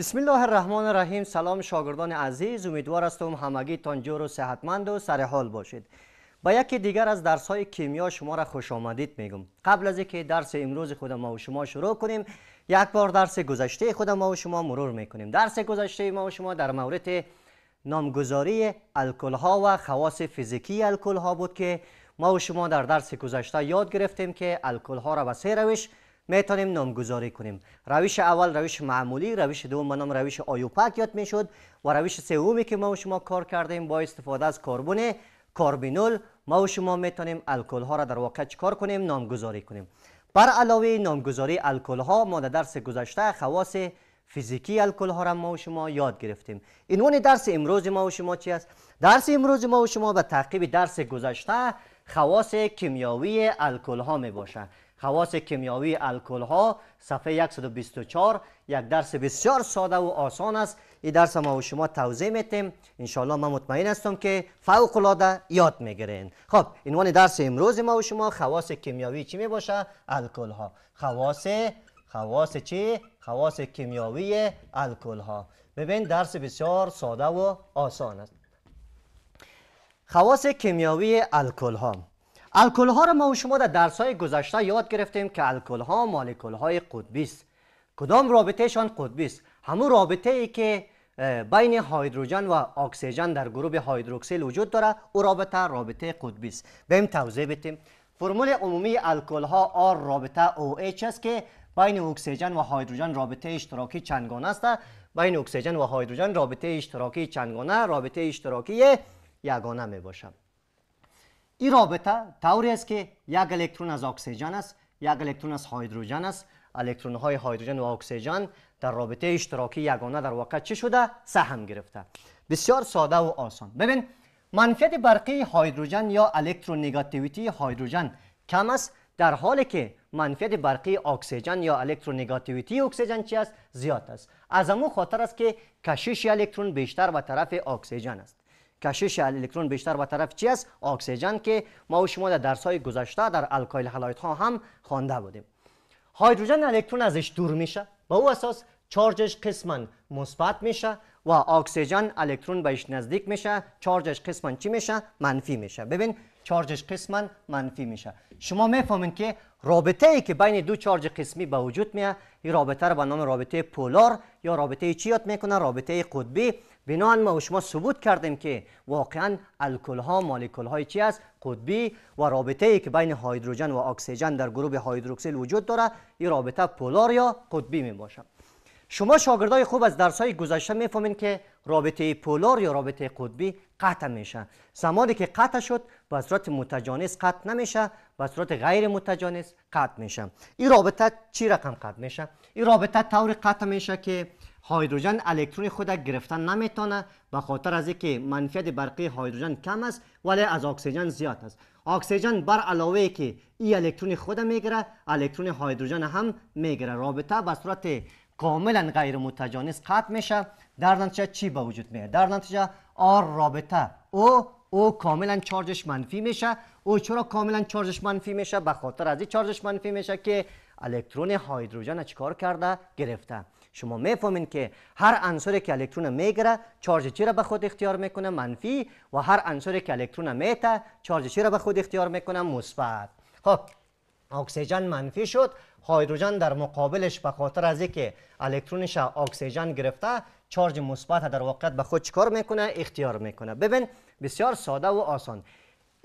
بسم الله الرحمن الرحیم سلام شاگردان عزیز امیدوار استم همگی تان و صحتمند و سرحال باشید با یکی دیگر از درس های کیمیا شما را خوش آمدید میگم قبل از اینکه درس امروز خود ما و شما شروع کنیم یک بار درس گذشته خود ما و شما مرور میکنیم درس گذشته ما و شما در مورد نامگذاری الکل ها و خواص فیزیکی الکل ها بود که ما و شما در درس گذشته یاد گرفتیم که الکل ها را به سه روش میتونیم نامگذاری کنیم روش اول روش معمولی روش دوم به نام روش آیوپک یاد میشد و روش سومی که ما و شما کار کردیم با استفاده از کربن کاربینول ما و شما میتونیم الکل ها را در واقع کار کنیم نامگذاری کنیم بر علاوه نامگذاری الکل ها ما در درس گذشته خواص فیزیکی الکل ها را ما و شما یاد گرفتیم عنوان درس امروز ما و شما چی است درس امروز ما و شما به تعقیب درس گذشته خواص کیمیایی الکل ها می خواص کیمیاوی الکل ها صفحه 124 یک درس بسیار ساده و آسان است این درس ما و شما توضیح میتیم انشالله من مطمئن هستم که فوق العاده یاد میگیرین خب عنوان درس امروز ما و شما خواص کیمیاوی چی میباشه الکل ها خواص خواص چی خواص کیمیاوی الکل ها ببین درس بسیار ساده و آسان است خواص کیمیاوی الکل ها الکل ها رو ما و شما در درس های گذشته یاد گرفتیم که الکل ها مالکول های قطبی است کدام شان قطبی است همون رابطه ای که بین هیدروژن و اکسیژن در گروه هیدروکسیل وجود داره او رابطه رابطه قطبی است بریم توضیح بدیم فرمول عمومی الکل ها R رابطه OH است که بین اکسیژن و هیدروژن رابطه اشتراکی چندگانه است بین اکسیژن و هیدروژن رابطه اشتراکی چندگانه رابطه اشتراکی یگانه می این رابطه طوری است که یک الکترون از اکسیژن است یک الکترون از هیدروژن است الکترون های هیدروژن و اکسیژن در رابطه اشتراکی یگانه در واقع چه شده سهم گرفته بسیار ساده و آسان ببین منفیت برقی هیدروژن یا الکترونگاتیویتی هیدروژن کم است در حالی که منفیت برقی اکسیژن یا الکترونگاتیویتی اکسیژن چی است زیاد است از امو خاطر است که کشش الکترون بیشتر به طرف اکسیژن است کشش الکترون بیشتر به طرف چی است اکسیژن که ما و شما در درس های گذشته در الکایل هلایت ها هم خوانده بودیم هیدروژن الکترون ازش دور میشه به او اساس چارجش قسما مثبت میشه و اکسیژن الکترون بهش نزدیک میشه چارجش قسما چی میشه منفی میشه ببین چارجش قسمان منفی میشه شما میفهمین که رابطه ای که بین دو چارج قسمی به وجود میاد این رابطه رو به نام رابطه پولار یا رابطه چی یاد میکنه رابطه قطبی بنان ما و شما ثبوت کردیم که واقعا الکل ها مولکول های چی است قطبی و رابطه ای که بین هیدروژن و اکسیژن در گروه هیدروکسیل وجود داره این رابطه پولار یا قطبی میباشه شما شاگردای خوب از درس های گذشته میفهمین که رابطه پولار یا رابطه قطبی قطع میشه زمانی که قطع شد به صورت متجانس قطع نمیشه به صورت غیر متجانس قطع میشه این رابطه چی رقم قطع میشه این رابطه طور قطع میشه که هایدروژن الکترون خود گرفتن نمیتونه به خاطر از اینکه منفیت برقی هایدروژن کم است ولی از اکسیژن زیاد است اکسیژن بر علاوه که این الکترون خود میگیره الکترون هایدروژن هم میگیره رابطه به صورت کاملا غیر متجانس قطع میشه در نتیجه چی به وجود میاد در نتیجه آر رابطه او او کاملا چارجش منفی میشه او چرا کاملا چارجش منفی میشه به خاطر از این چارجش منفی میشه که الکترون هیدروژن چیکار کرده گرفته شما میفهمین که هر عنصری که الکترون میگیره چارج چی را به خود اختیار میکنه منفی و هر عنصری که الکترون میته چارج چی را به خود اختیار میکنه مثبت خب اکسیژن منفی شد هیدروژن در مقابلش به خاطر از اینکه الکترونش اکسیژن گرفته چارج مثبت در واقع به خود چیکار میکنه اختیار میکنه ببین بسیار ساده و آسان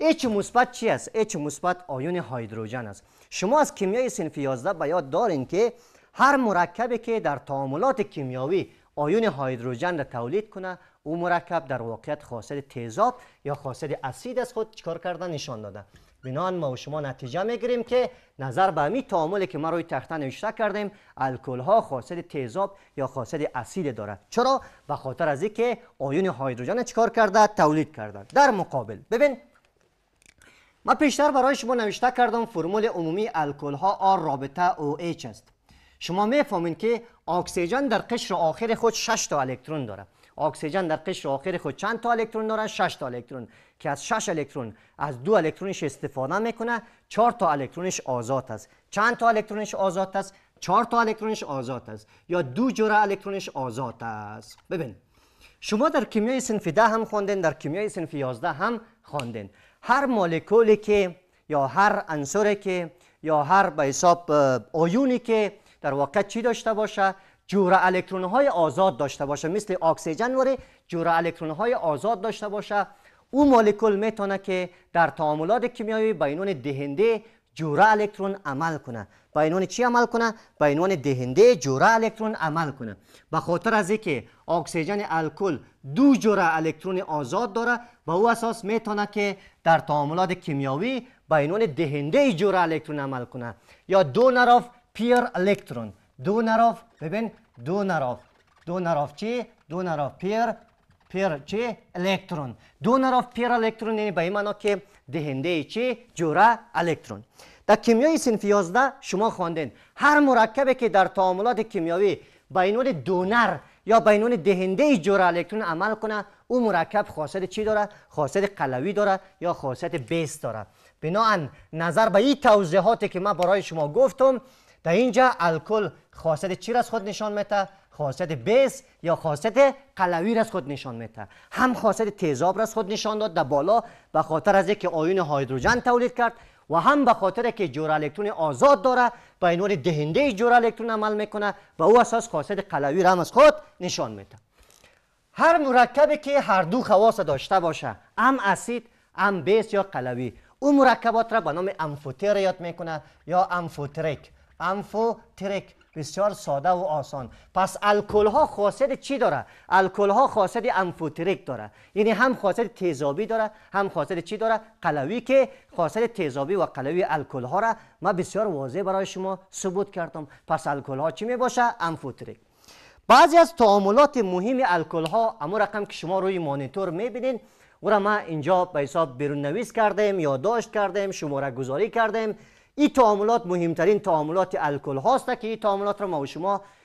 H مثبت چی است؟ اچ مثبت آیون هیدروژن است شما از کیمیای صنف 11 به یاد دارین که هر مرکبی که در تعاملات کیمیاوی آیون هیدروژن را تولید کنه او مرکب در واقعیت خاصیت تیزاب یا خاصیت اسید از خود چکار کردن نشان داده بینان ما و شما نتیجه میگیریم که نظر به می تعاملی که ما روی تخته نوشته کردیم الکل ها خاصیت تیزاب یا خاصیت اسید دارد چرا به خاطر از اینکه آیون هیدروژن چیکار کرده تولید کرده در مقابل ببین ما پیشتر برای شما نوشته کردم فرمول عمومی الکل ها آر رابطه OH است شما میفهمین که اکسیژن در قشر آخر خود 6 تا الکترون داره اکسیژن در قشر آخر خود چند تا الکترون دارن 6 تا الکترون که از 6 الکترون از دو الکترونش استفاده میکنه 4 تا الکترونش آزاد است چند تا الکترونش آزاد است 4 تا الکترونش آزاد است یا دو جوره الکترونش آزاد است ببین شما در کیمیای صنف 10 هم خواندین در کیمیای صنف 11 هم خواندین هر مولکولی که یا هر عنصری که یا هر به حساب آیونی که در واقع چی داشته باشه جوره الکترون های آزاد داشته باشه مثل اکسیژن وری جوره الکترون های آزاد داشته باشه او مولکول میتونه که در تعاملات کیمیایی به عنوان دهنده جوره الکترون عمل کنه به عنوان چی عمل کنه به عنوان دهنده جوره الکترون عمل کنه به خاطر از اینکه اکسیژن الکل دو جوره الکترون آزاد داره به او اساس میتونه که در تعاملات کیمیایی به عنوان دهنده جوره الکترون عمل کنه یا دونر اف پیر الکترون دو نراف ببین دو نراف دو نراف چی؟ دو نراف پیر پیر چی؟ الکترون دو نراف پیر الکترون یعنی به این معنی که دهنده چی؟ جوره الکترون در کیمیای سنف 11 شما خواندین هر مرکبی که در تعاملات کیمیایی عنوان دونر یا بینون دهنده جوره الکترون عمل کنه او مرکب خاصیت چی داره خاصیت قلوی داره یا خاصیت بیس داره بناهن نظر به این توضیحاتی که من برای شما گفتم در اینجا الکل خاصیت چی از خود نشان میده خاصیت بیس یا خاصیت قلوی از خود نشان میده هم خاصیت تیزاب را از خود نشان داد در بالا به خاطر از اینکه آیون هیدروژن تولید کرد و هم به خاطر که جور الکترون آزاد داره به عنوان دهنده جور الکترون عمل میکنه و او اساس خاصیت قلوی را هم از خود نشان میده هر مرکبی که هر دو خواص داشته باشه هم اسید هم بیس یا قلوی او مرکبات را به نام امفوتر یاد میکنه یا امفوتریک ترک بسیار ساده و آسان پس الکل ها خاصیت چی داره الکل ها خاصیت انفوتریک داره یعنی هم خاصیت تیزابی داره هم خاصیت چی داره قلوی که خاصیت تیزابی و قلوی الکل ها را ما بسیار واضح برای شما ثبوت کردم پس الکل ها چی می باشه انفوتریک بعضی از تعاملات مهم الکل ها اما رقم که شما روی مانیتور میبینید او را ما اینجا به حساب بیرون نویس کردیم یادداشت کردیم شماره گذاری کردیم این تعاملات مهمترین تعاملات الکل هاست که این تعاملات رو ما و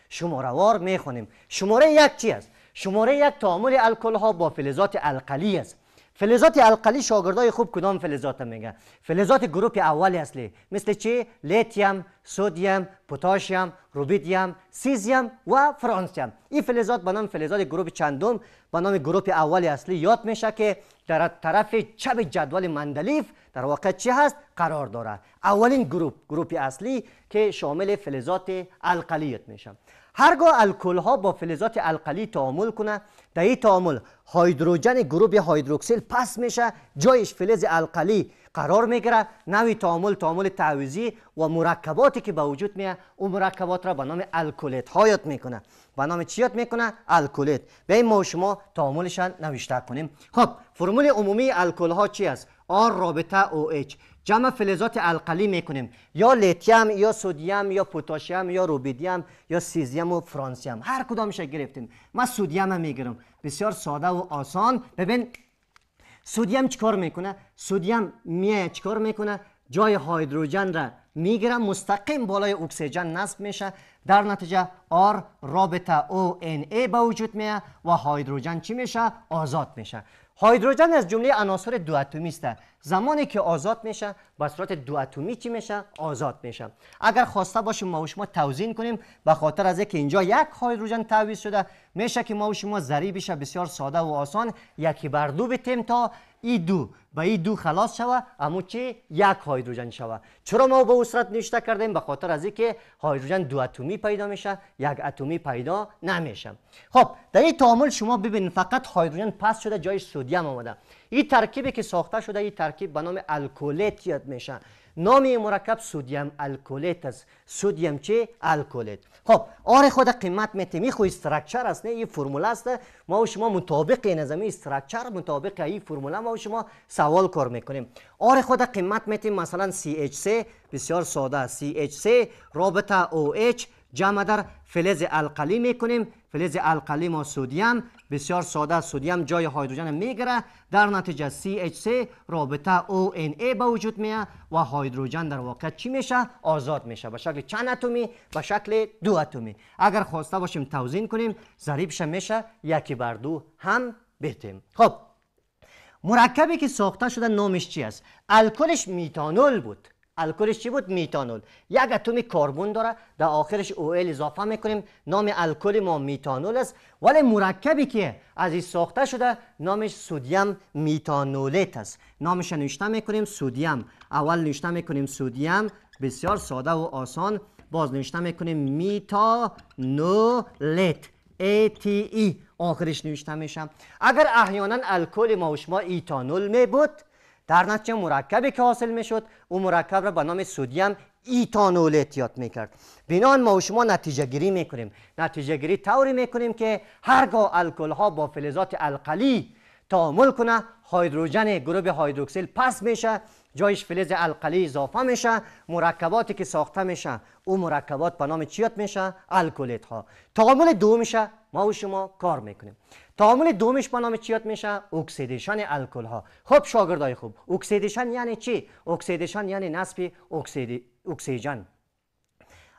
شما وار میخونیم شماره یک چی است شماره یک تعامل الکل ها با فلزات القلی است فلزات القلی شاگردای خوب کدام فلزات میگن فلزات گروپ اولی اصلی مثل چی لیتیم سودیم، پوتاشیم، روبیدیم، سیزیم و فرانسیم این فلزات به نام فلزات گروپ چندم به نام گروپ اول اصلی یاد میشه که در طرف چپ جدول مندلیف در واقع چی هست قرار داره اولین گروپ گروپ اصلی که شامل فلزات یاد میشه هرگاه الکل ها با فلزات القلی تعامل کنه در این تعامل هیدروژن گروه هایدروکسیل پس میشه جایش فلز القلی قرار میگیره نوی تعامل تعامل تعویزی و مرکباتی که به وجود میه اون مرکبات را به نام الکولیت ها میکنه به نام چی یاد میکنه به این ما و شما تعاملشان نوشته کنیم خب فرمول عمومی الکل ها چی است آر رابطه OH جمع فلزات القلی میکنیم یا لیتیم یا سودیم یا پوتاشیم یا روبیدیم یا سیزیم و فرانسیم هر کدامش گرفتیم من سودیم میگیرم بسیار ساده و آسان ببین سودیم چیکار میکنه سودیم میه چیکار میکنه جای هایدروژن را میگیره مستقیم بالای اکسیژن نصب میشه در نتیجه آر رابطه ای به وجود میه و هایدروژن چی میشه آزاد میشه هایدروژن از جمله عناصر دو اتمی است زمانی که آزاد میشه به صورت دو اتمی چی میشه آزاد میشه اگر خواسته باشیم ما و شما توزین کنیم به خاطر از اینکه اینجا یک هیدروژن تعویض شده میشه که ما و شما بشه بسیار ساده و آسان یکی بر دو بتیم تا ای دو به ای دو خلاص شوه اما چی یک هیدروژن شوه چرا ما به صورت نوشته کردیم به خاطر از اینکه هیدروژن دو اتمی پیدا میشه یک اتمی پیدا نمیشه خب در این تعامل شما ببینید فقط هیدروژن پس شده جای سدیم آمده این ترکیبی که ساخته شده این ترکیب به نام الکولیت یاد میشه نام این مرکب سودیم الکولیت است سودیم چه الکولیت خب آره خود قیمت میتیم این خو استراکچر است نه این فرمول است ما و شما مطابق این نظامی استراکچر مطابق این فرمول ما و شما سوال کار میکنیم آره خود قیمت میتیم مثلا CH3 بسیار ساده CH3 رابطه OH جمع در فلز القلی میکنیم فلز القلی ما سودیم بسیار ساده سودیم جای هایدروژن میگیره در نتیجه CH3 رابطه ONA به وجود میه و هایدروژن در واقع چی میشه آزاد میشه به شکل چند اتمی به شکل دو اتمی اگر خواسته باشیم توزین کنیم ضریبش میشه یکی بر دو هم بیتیم خب مرکبی که ساخته شده نامش چی است الکلش میتانول بود الکلش چی بود میتانول یک اتم کربن داره در آخرش او اضافه میکنیم نام الکل ما میتانول است ولی مرکبی که از این ساخته شده نامش سودیم میتانولیت است نامش نوشته میکنیم سودیم اول نوشته میکنیم سودیم بسیار ساده و آسان باز نوشته میکنیم میتانولت ای e. آخرش نوشته میشم اگر احیانا الکل ما و شما ایتانول می بود در نتیجه مرکبی که حاصل میشد او مرکب را به نام سودیم ایتانول اعتیاد میکرد بینان ما و شما نتیجه گیری میکنیم نتیجه گیری طوری میکنیم که هرگاه الکل ها با فلزات القلی تعامل کنه هیدروژن گروه هایدروکسیل پس میشه جایش فلز القلی اضافه میشه مرکباتی که ساخته میشه او مرکبات به نام چیات میشه الکلیت ها تعامل دو میشه ما و شما کار میکنیم تعامل دومش با نام چیات میشه اکسیدیشن الکل ها خب شاگردای خوب اکسیدیشن یعنی چی اکسیدیشن یعنی نصب اکسیژن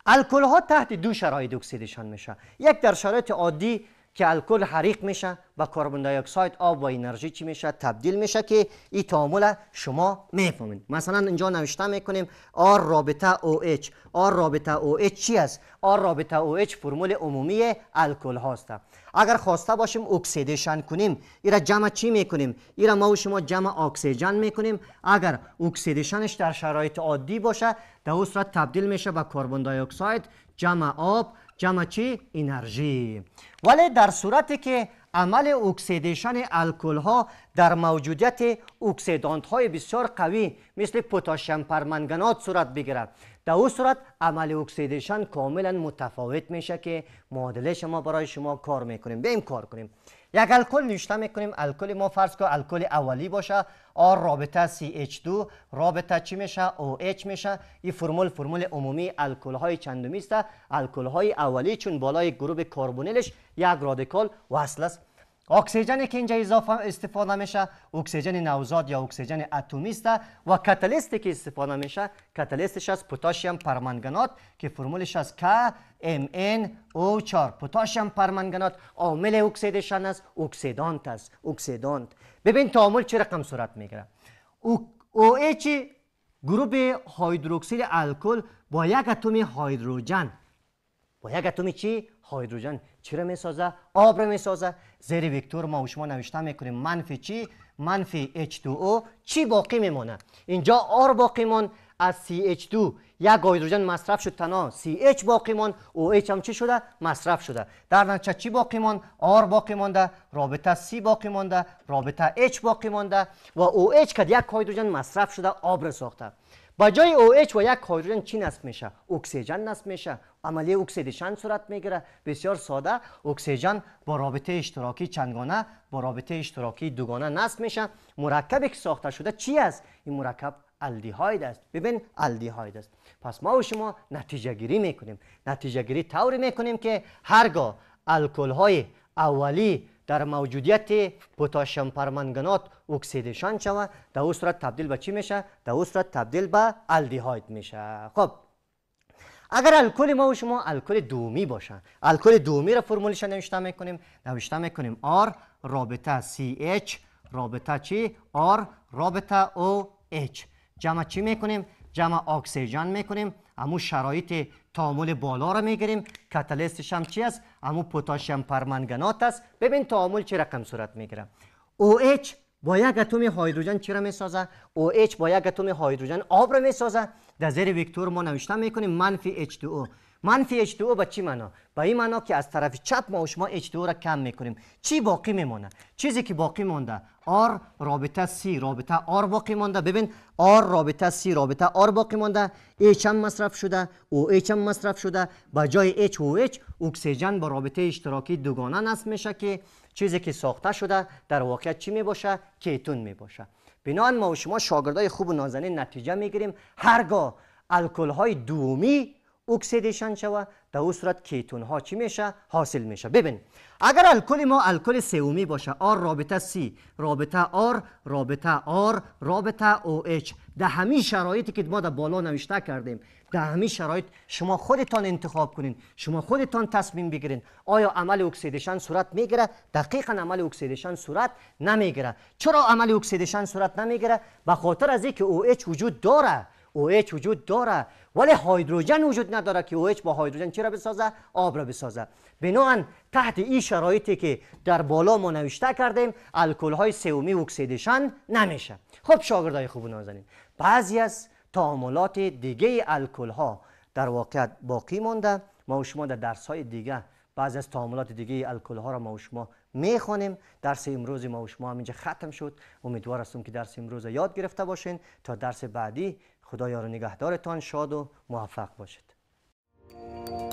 الکل ها تحت دو شرایط اکسیدیشن میشه یک در شرایط عادی که الکل حریق میشه و کربن دی اکساید آب و انرژی چی میشه تبدیل میشه که این تعامل شما میفهمید مثلا اینجا نوشته میکنیم آر رابطه OH آر رابطه OH چی است آر رابطه OH فرمول عمومی الکل هاست اگر خواسته باشیم اکسیدیشن کنیم ایرا جمع چی میکنیم ایرا ما و شما جمع اکسیژن میکنیم اگر اکسیدیشنش در شرایط عادی باشه در صورت تبدیل میشه به کربن دی اکساید جمع آب جمعچی انرژی ولی در صورتی که عمل اکسیدیشن الکل ها در موجودیت اکسیدانت های بسیار قوی مثل پوتاشیم پرمنگنات صورت بگیرد در او صورت عمل اکسیدیشن کاملا متفاوت میشه که معادله شما برای شما کار میکنیم بیم کار کنیم یک الکل نوشته میکنیم الکل ما فرض که الکل اولی باشه آر رابطه CH2 رابطه چی میشه OH میشه این فرمول فرمول عمومی الکل های چندمی است الکل های اولی چون بالای گروه کربونیلش یک رادیکال وصل است اکسیژن که اینجا اضافه استفاده میشه اکسیژن نوزاد یا اکسیژن اتمی است و کاتالیستی که استفاده میشه کاتالیستش از پتاسیم پرمنگنات که فرمولش از kmno ام او 4 پتاسیم پرمنگنات عامل اکسیدیشن است اکسیدانت است اکسیدانت ببین تعامل چه رقم صورت میگیره او او گروه الکل با یک اتم هیدروژن با یک اتم چی هیدروژن چی رو میسازه آب رو میسازه زیر وکتور ما و شما نوشته میکنیم منفی چی منفی H2O چی باقی میمونه اینجا آر باقی مون از CH2 یک هیدروژن مصرف شد تنها CH باقی مون OH هم چی شده مصرف شده در نتیجه چی باقی مون R باقی مانده رابطه C باقی مانده رابطه H باقی مانده و OH که یک هیدروژن مصرف شده آب رو ساخته با جای OH و یک هیدروژن چی نصب میشه اکسیژن نصب میشه عملی اکسیدیشن صورت میگیره بسیار ساده اکسیژن با رابطه اشتراکی چندگانه با رابطه اشتراکی دوگانه نصب میشه مرکبی که ساخته شده چی است این مرکب الدیهاید است ببین الدیهاید است پس ما و شما نتیجه گیری میکنیم نتیجه گیری طوری میکنیم که هرگاه الکل های اولی در موجودیت پتاسیم پرمنگنات اکسیدشان شود در او صورت تبدیل به چی میشه در اون صورت تبدیل به الدیهاید میشه خب اگر الکل ما و شما الکل دومی باشن الکل دومی را فرمولش نوشته میکنیم نوشته میکنیم R رابطه CH رابطه چی R رابطه OH جمع چی میکنیم جمع اکسیژن میکنیم امو شرایط تعامل بالا را میگیریم کتالیستش هم چی است امو پتاسیم پرمنگنات است ببین تعامل چه رقم صورت میگیرم OH با یک اتم هیدروژن چرا میسازه OH با یک اتم هیدروژن آب را سازه در زیر وکتور ما نوشته میکنیم منفی H2O منفی H2O به چی معنا با این معنا که از طرف چپ ما و شما H2O را کم میکنیم چی باقی میمونه چیزی که باقی مونده R رابطه سی رابطه R باقی مونده ببین R رابطه سی رابطه R باقی مونده H هم مصرف شده او اچ هم مصرف شده به جای اچ اکسیژن با رابطه اشتراکی دوگانه نصب میشه که چیزی که ساخته شده در واقع چی می باشه کیتون می باشه بنابراین ما و شما شاگردای خوب و نازنین نتیجه میگیریم هرگاه الکل های دومی اکسیدیشن شوه در اون صورت کیتون ها چی میشه حاصل میشه ببین اگر الکل ما الکل سومی باشه آر رابطه سی رابطه آر رابطه آر رابطه او اچ در همین شرایطی که ما در بالا نوشته کردیم در همین شرایط شما خودتان انتخاب کنین شما خودتان تصمیم بگیرین آیا عمل اکسیدیشن صورت میگیره دقیقا عمل اکسیدیشن صورت نمیگیره چرا عمل اکسیدیشن صورت نمیگیره به خاطر از اینکه اچ وجود داره اچ وجود داره ولی هیدروژن وجود نداره که اچ با هیدروژن چرا بسازه آب را بسازه بناهن تحت این شرایطی که در بالا ما نوشته کردیم الکل های سومی اکسیدیشن نمیشه خب شاگردای خوب نازنین بعضی از تعاملات دیگه الکل ها در واقع باقی مانده ما و شما در درس های دیگه بعضی از تعاملات دیگه الکل ها را ما و شما میخوانیم درس امروز ما و شما همینجا ختم شد امیدوار هستم که درس امروز یاد گرفته باشین تا درس بعدی خدا یار نگهدارتان شاد و موفق باشید